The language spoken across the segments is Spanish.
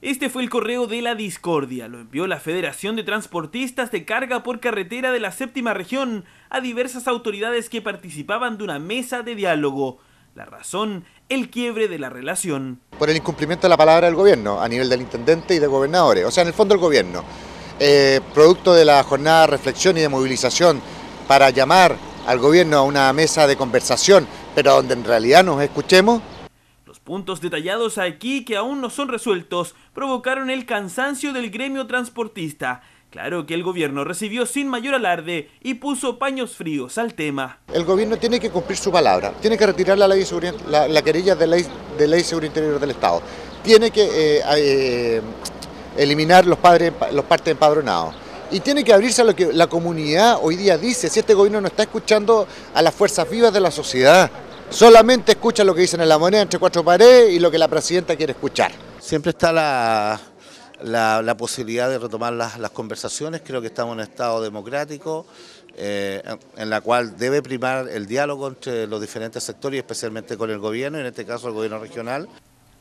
Este fue el correo de la discordia, lo envió la Federación de Transportistas de Carga por Carretera de la Séptima Región a diversas autoridades que participaban de una mesa de diálogo. La razón, el quiebre de la relación. Por el incumplimiento de la palabra del gobierno, a nivel del intendente y de gobernadores, o sea, en el fondo el gobierno. Eh, producto de la jornada de reflexión y de movilización para llamar al gobierno a una mesa de conversación, pero donde en realidad nos escuchemos, Puntos detallados aquí que aún no son resueltos provocaron el cansancio del gremio transportista. Claro que el gobierno recibió sin mayor alarde y puso paños fríos al tema. El gobierno tiene que cumplir su palabra, tiene que retirar la, ley la, querella de ley, de ley interior del Estado, tiene que eh, eh, eliminar los, padres, los partes empadronados y tiene que abrirse a lo que la comunidad hoy día dice, si este gobierno no está escuchando a las fuerzas vivas de la sociedad solamente escucha lo que dicen en la moneda entre cuatro paredes y lo que la presidenta quiere escuchar. Siempre está la, posibilidad de retomar las, las, conversaciones, creo que estamos en un estado democrático, eh, en la cual debe primar el diálogo entre los diferentes sectores y especialmente con el gobierno, en este caso el gobierno regional.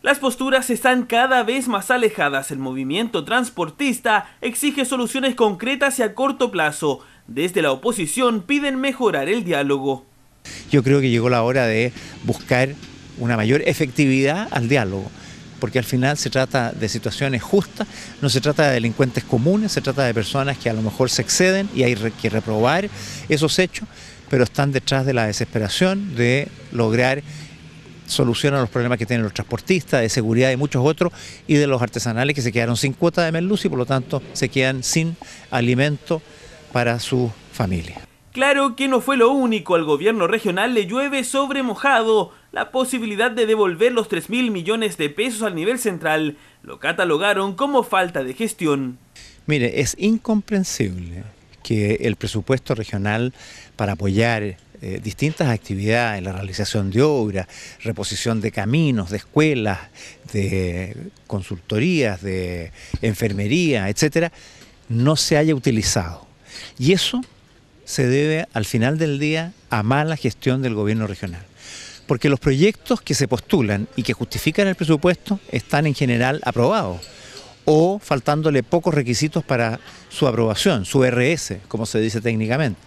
Las posturas están cada vez más alejadas. El movimiento transportista exige soluciones concretas y a corto plazo. Desde la oposición piden mejorar el diálogo yo creo que llegó la hora de buscar una mayor efectividad al diálogo porque al final se trata de situaciones justas, no se trata de delincuentes comunes, se trata de personas que a lo mejor se exceden y hay que reprobar esos hechos, pero están detrás de la desesperación de lograr solucionar los problemas que tienen los transportistas, de seguridad y muchos otros, y de los artesanales que se quedaron sin cuota de merluz y por lo tanto se quedan sin alimento para su familia. Claro que no fue lo único, al gobierno regional le llueve sobre mojado la posibilidad de devolver los 3 mil millones de pesos al nivel central. Lo catalogaron como falta de gestión. Mire, es incomprensible que el presupuesto regional para apoyar eh, distintas actividades, la realización de obras, reposición de caminos, de escuelas, de consultorías, de enfermería, etcétera, no se haya utilizado. Y eso se debe al final del día a mala gestión del gobierno regional. Porque los proyectos que se postulan y que justifican el presupuesto están en general aprobados o faltándole pocos requisitos para su aprobación, su RS, como se dice técnicamente.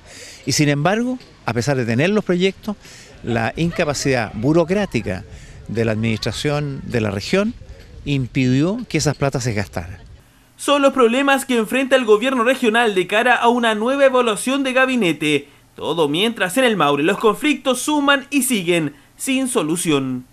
Y sin embargo, a pesar de tener los proyectos, la incapacidad burocrática de la administración de la región impidió que esas platas se gastaran son los problemas que enfrenta el gobierno regional de cara a una nueva evaluación de gabinete. Todo mientras en el maure los conflictos suman y siguen sin solución.